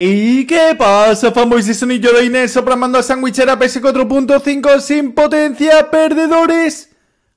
¿Y qué pasa, fanboys de Sony Yoro Inés mando a Sandwichera PS4.5 sin potencia, perdedores?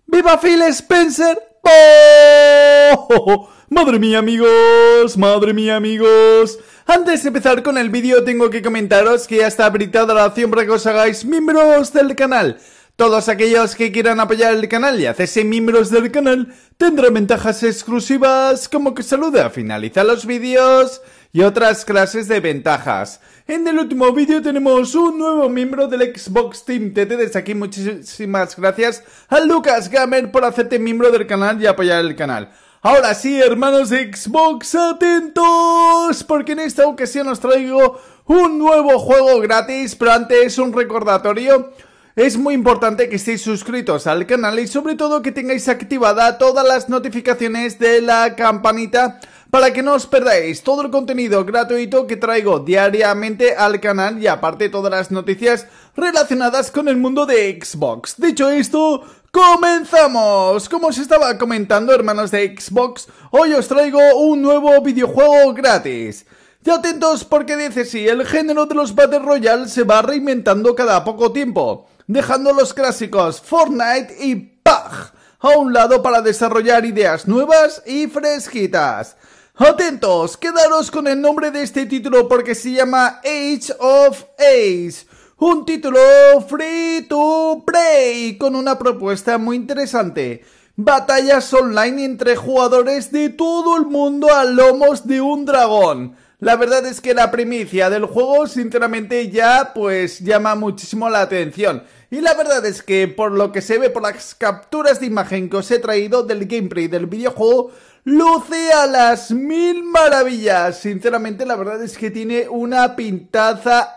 ¡Viva Phil Spencer! ¡Oh! Madre mía, amigos, madre mía, amigos. Antes de empezar con el vídeo, tengo que comentaros que ya está habilitada la opción para que os hagáis miembros del canal. Todos aquellos que quieran apoyar el canal y hacerse miembros del canal tendrán ventajas exclusivas como que salude saluda, finalizar los vídeos y otras clases de ventajas. En el último vídeo tenemos un nuevo miembro del Xbox Team TT. Desde aquí muchísimas gracias a Lucas Gamer por hacerte miembro del canal y apoyar el canal. Ahora sí, hermanos Xbox, atentos, porque en esta ocasión os traigo un nuevo juego gratis, pero antes un recordatorio. Es muy importante que estéis suscritos al canal y sobre todo que tengáis activada todas las notificaciones de la campanita para que no os perdáis todo el contenido gratuito que traigo diariamente al canal y aparte todas las noticias relacionadas con el mundo de Xbox. Dicho esto, ¡Comenzamos! Como os estaba comentando, hermanos de Xbox, hoy os traigo un nuevo videojuego gratis. ¡Ya atentos porque dice si sí, el género de los Battle Royale se va reinventando cada poco tiempo, dejando los clásicos Fortnite y PUBG a un lado para desarrollar ideas nuevas y fresquitas. Atentos, quedaros con el nombre de este título porque se llama Age of Ace. Un título free to play con una propuesta muy interesante. Batallas online entre jugadores de todo el mundo a lomos de un dragón. La verdad es que la primicia del juego sinceramente ya pues llama muchísimo la atención. Y la verdad es que por lo que se ve por las capturas de imagen que os he traído del gameplay del videojuego, luce a las mil maravillas. Sinceramente, la verdad es que tiene una pintaza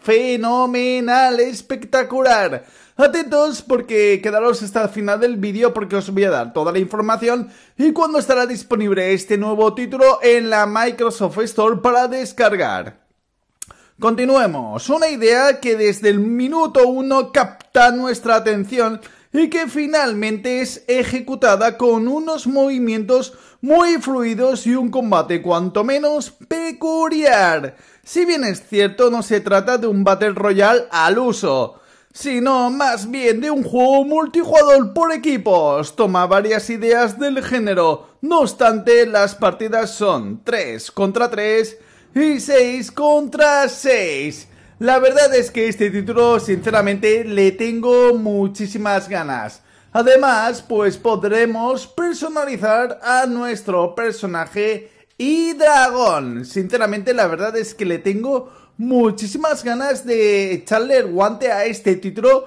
fenomenal, espectacular. Atentos porque quedaros hasta el final del vídeo porque os voy a dar toda la información y cuándo estará disponible este nuevo título en la Microsoft Store para descargar. Continuemos, una idea que desde el minuto uno capta nuestra atención y que finalmente es ejecutada con unos movimientos muy fluidos y un combate cuanto menos peculiar. Si bien es cierto, no se trata de un Battle Royale al uso, sino más bien de un juego multijugador por equipos. Toma varias ideas del género, no obstante las partidas son 3 contra 3 y 6 contra 6. La verdad es que este título, sinceramente, le tengo muchísimas ganas. Además, pues podremos personalizar a nuestro personaje y dragón. Sinceramente, la verdad es que le tengo muchísimas ganas de echarle el guante a este título.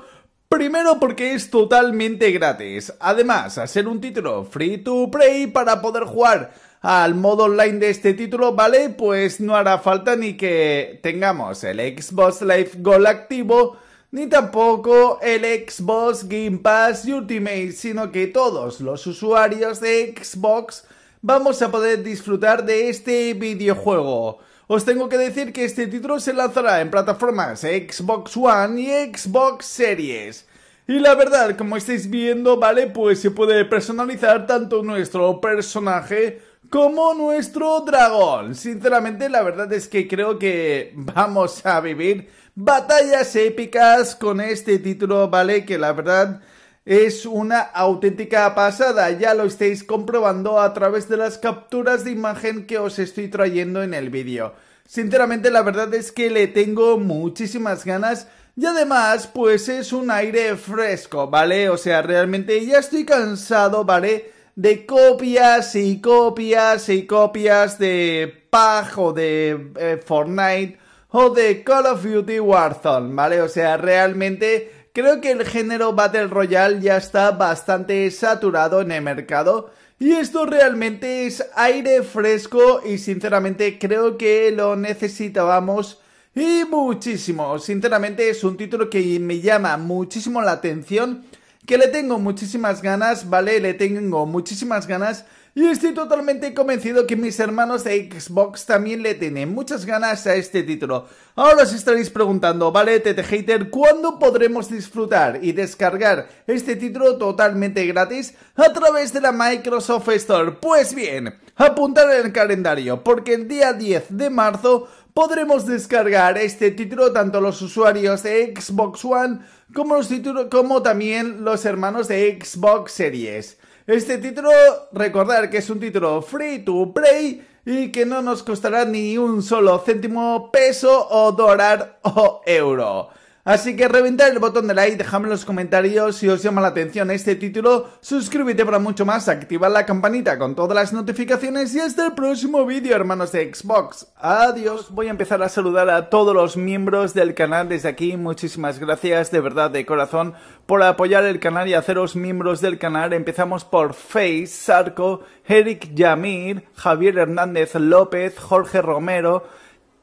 Primero porque es totalmente gratis. Además, hacer un título free to play para poder jugar al modo online de este título, ¿vale? Pues no hará falta ni que tengamos el Xbox Live Gold activo, ni tampoco el Xbox Game Pass Ultimate, sino que todos los usuarios de Xbox vamos a poder disfrutar de este videojuego. Os tengo que decir que este título se lanzará en plataformas Xbox One y Xbox Series. Y la verdad, como estáis viendo, ¿vale? Pues se puede personalizar tanto nuestro personaje como nuestro dragón. Sinceramente, la verdad es que creo que vamos a vivir batallas épicas con este título, ¿vale? Que la verdad es una auténtica pasada, ya lo estáis comprobando a través de las capturas de imagen que os estoy trayendo en el vídeo. Sinceramente la verdad es que le tengo muchísimas ganas y además pues es un aire fresco, ¿vale? O sea, realmente ya estoy cansado, ¿vale? de copias y copias y copias de PAG o de eh, Fortnite o de Call of Duty Warzone, ¿vale? O sea, realmente creo que el género Battle Royale ya está bastante saturado en el mercado. Y esto realmente es aire fresco y sinceramente creo que lo necesitábamos y muchísimo. Sinceramente es un título que me llama muchísimo la atención que le tengo muchísimas ganas, ¿vale? Le tengo muchísimas ganas. Y estoy totalmente convencido que mis hermanos de Xbox también le tienen muchas ganas a este título. Ahora os estaréis preguntando, ¿vale, Tete Hater, cuándo podremos disfrutar y descargar este título totalmente gratis a través de la Microsoft Store? Pues bien, apuntar en el calendario, porque el día 10 de marzo podremos descargar este título tanto los usuarios de Xbox One como, los como también los hermanos de Xbox Series. Este título, recordar que es un título free to play y que no nos costará ni un solo céntimo, peso o dólar o euro. Así que reventad el botón de like, dejadme en los comentarios si os llama la atención este título, suscríbete para mucho más, activa la campanita con todas las notificaciones y hasta el próximo vídeo hermanos de Xbox. Adiós. Voy a empezar a saludar a todos los miembros del canal desde aquí, muchísimas gracias de verdad de corazón por apoyar el canal y haceros miembros del canal. Empezamos por Face, Sarco, Eric Yamir, Javier Hernández López, Jorge Romero,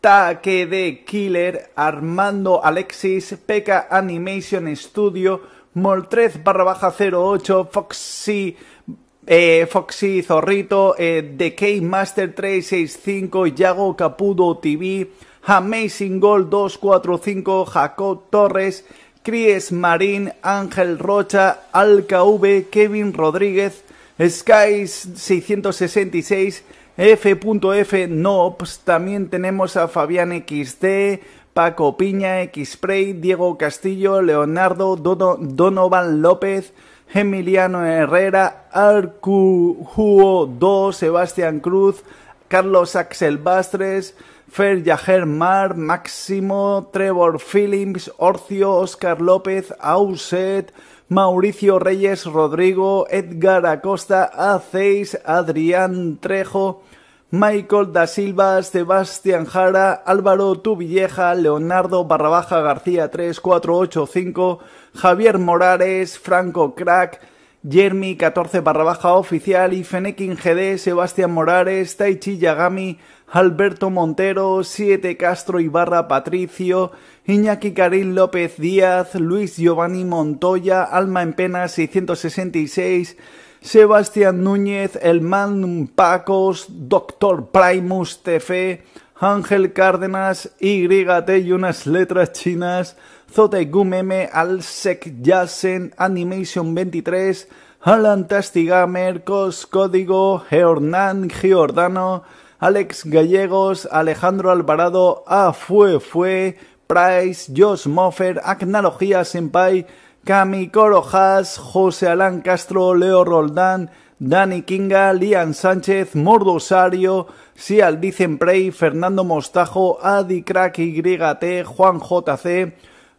ataque de Killer, Armando Alexis, P.K. Animation Studio, Moltrez barra baja 08, Foxy, eh, Foxy Zorrito, the eh, k Master 365, Yago Capudo TV, Amazing Gold 245, Jacob Torres, Cries Marín, Ángel Rocha, alka V, Kevin Rodríguez, Skies 666, F.F. Pues, también tenemos a Fabián XD, Paco Piña, Xpray, Diego Castillo, Leonardo, Donovan López, Emiliano Herrera, Arcujuo 2, Sebastián Cruz, Carlos Axel Bastres, Fer Yajer Mar, Máximo, Trevor Phillips, Orcio, Oscar López, Auset, Mauricio Reyes, Rodrigo, Edgar Acosta, A6, Adrián Trejo, Michael da Silva, Sebastián Jara, Álvaro Tuvilleja, Leonardo Barrabaja García 3485, Javier Morales, Franco Crack, Jeremy 14 Barrabaja Oficial y Fenekin GD, Sebastián Morales, Taichi Yagami, Alberto Montero, 7 Castro Ibarra Patricio, Iñaki Karim López Díaz, Luis Giovanni Montoya, Alma en Pena 666, Sebastián Núñez, El Man Pacos, Doctor Primus TF, Ángel Cárdenas, YT y unas letras chinas, Zote Al Alsec Jassen, Animation 23, Alan Tastigamer, Código, Hernán Giordano, Alex Gallegos, Alejandro Alvarado, A Fue Fue, Price, Josh Moffer, Aknalogía Senpai, Kami Corojas, José Alán Castro, Leo Roldán, Dani Kinga, Lian Sánchez, Mordosario, Sial Prey, Fernando Mostajo, Adi Crack YT, Juan JC,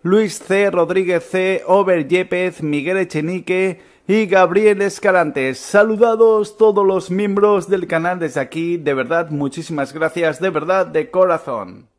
Luis C. Rodríguez C., Over Yepez, Miguel Echenique y Gabriel Escalante. Saludados todos los miembros del canal desde aquí, de verdad, muchísimas gracias, de verdad, de corazón.